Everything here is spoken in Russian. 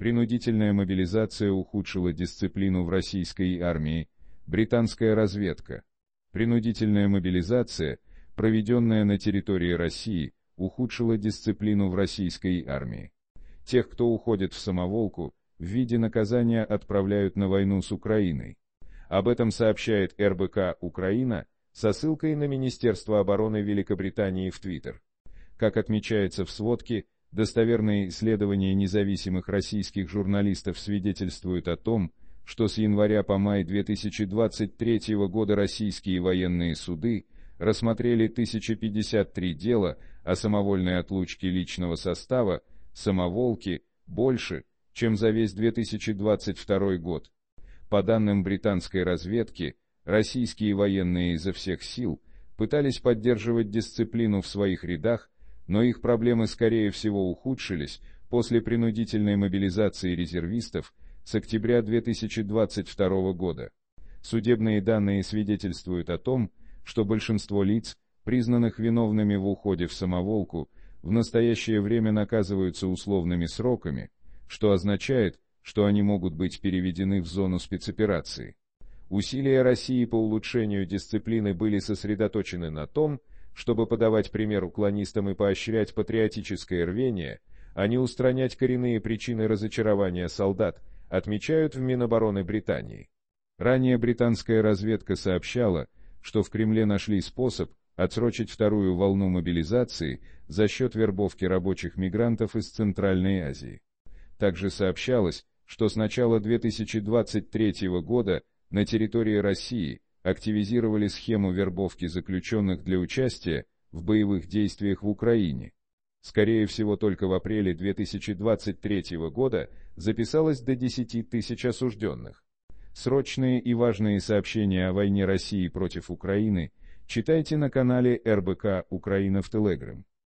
Принудительная мобилизация ухудшила дисциплину в российской армии, британская разведка. Принудительная мобилизация, проведенная на территории России, ухудшила дисциплину в российской армии. Тех, кто уходит в самоволку, в виде наказания отправляют на войну с Украиной. Об этом сообщает РБК «Украина» со ссылкой на Министерство обороны Великобритании в Твиттер. Как отмечается в сводке, Достоверные исследования независимых российских журналистов свидетельствуют о том, что с января по май 2023 года российские военные суды рассмотрели 1053 дела о самовольной отлучке личного состава, (самоволки) больше, чем за весь 2022 год. По данным британской разведки, российские военные изо всех сил пытались поддерживать дисциплину в своих рядах но их проблемы, скорее всего, ухудшились после принудительной мобилизации резервистов с октября 2022 года. Судебные данные свидетельствуют о том, что большинство лиц, признанных виновными в уходе в самоволку, в настоящее время наказываются условными сроками, что означает, что они могут быть переведены в зону спецоперации. Усилия России по улучшению дисциплины были сосредоточены на том, чтобы подавать пример уклонистам и поощрять патриотическое рвение, а не устранять коренные причины разочарования солдат, отмечают в Минобороны Британии. Ранее британская разведка сообщала, что в Кремле нашли способ отсрочить вторую волну мобилизации за счет вербовки рабочих мигрантов из Центральной Азии. Также сообщалось, что с начала 2023 года на территории России – активизировали схему вербовки заключенных для участия в боевых действиях в Украине. Скорее всего, только в апреле 2023 года записалось до 10 тысяч осужденных. Срочные и важные сообщения о войне России против Украины читайте на канале РБК «Украина» в Телеграм.